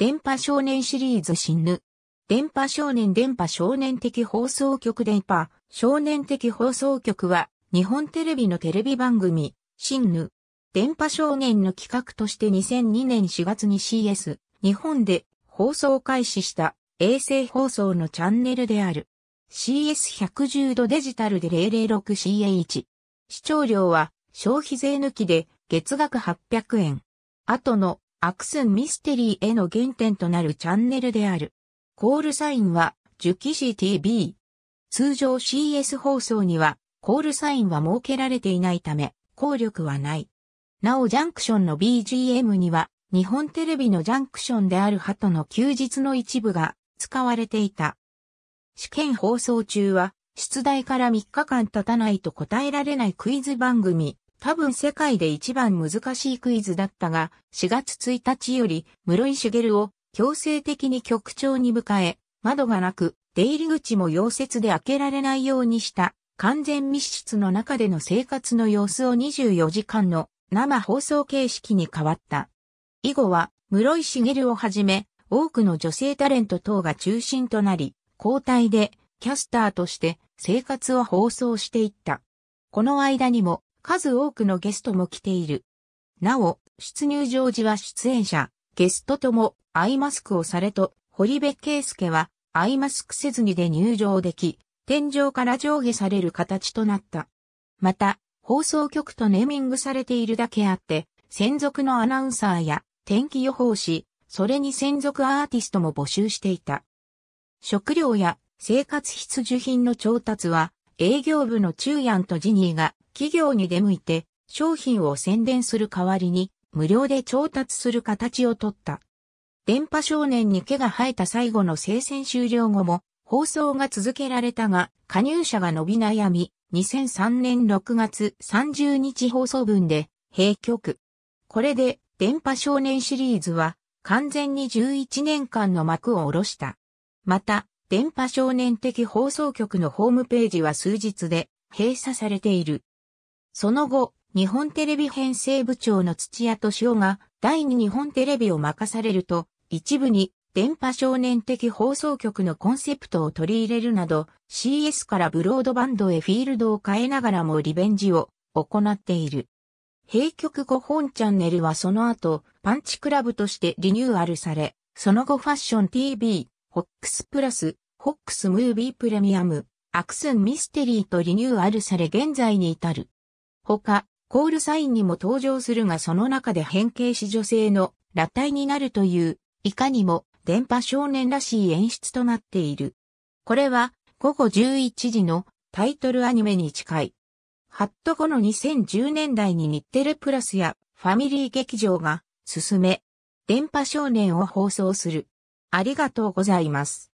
電波少年シリーズ死ぬ。電波少年電波少年的放送局電波少年的放送局は日本テレビのテレビ番組死ぬ。電波少年の企画として2002年4月に CS 日本で放送開始した衛星放送のチャンネルである。CS110 度デジタルで0 0 6 c a 視聴料は消費税抜きで月額800円。後のアクスンミステリーへの原点となるチャンネルである。コールサインは、ュキ士 TV。通常 CS 放送には、コールサインは設けられていないため、効力はない。なおジャンクションの BGM には、日本テレビのジャンクションである鳩の休日の一部が使われていた。試験放送中は、出題から3日間経たないと答えられないクイズ番組、多分世界で一番難しいクイズだったが、4月1日より室井茂を強制的に局長に迎え、窓がなく、出入り口も溶接で開けられないようにした完全密室の中での生活の様子を24時間の生放送形式に変わった。以後は、室井茂をはじめ、多くの女性タレント等が中心となり、交代でキャスターとして生活を放送していった。この間にも数多くのゲストも来ている。なお、出入場時は出演者、ゲストともアイマスクをされと、堀部圭介はアイマスクせずにで入場でき、天井から上下される形となった。また、放送局とネーミングされているだけあって、専属のアナウンサーや天気予報士、それに専属アーティストも募集していた。食料や生活必需品の調達は営業部の中ンとジニーが企業に出向いて商品を宣伝する代わりに無料で調達する形をとった。電波少年に毛が生えた最後の生鮮終了後も放送が続けられたが加入者が伸び悩み2003年6月30日放送分で閉局。これで電波少年シリーズは完全に11年間の幕を下ろした。また、電波少年的放送局のホームページは数日で閉鎖されている。その後、日本テレビ編成部長の土屋敏夫が第二日本テレビを任されると、一部に電波少年的放送局のコンセプトを取り入れるなど、CS からブロードバンドへフィールドを変えながらもリベンジを行っている。閉局後本チャンネルはその後、パンチクラブとしてリニューアルされ、その後ファッション TV、ホックスプラス、ホックスムービープレミアム、アクスンミステリーとリニューアルされ現在に至る。他、コールサインにも登場するがその中で変形し女性の裸体になるという、いかにも電波少年らしい演出となっている。これは午後11時のタイトルアニメに近い。ハット後の2010年代に日テレプラスやファミリー劇場が進め、電波少年を放送する。ありがとうございます。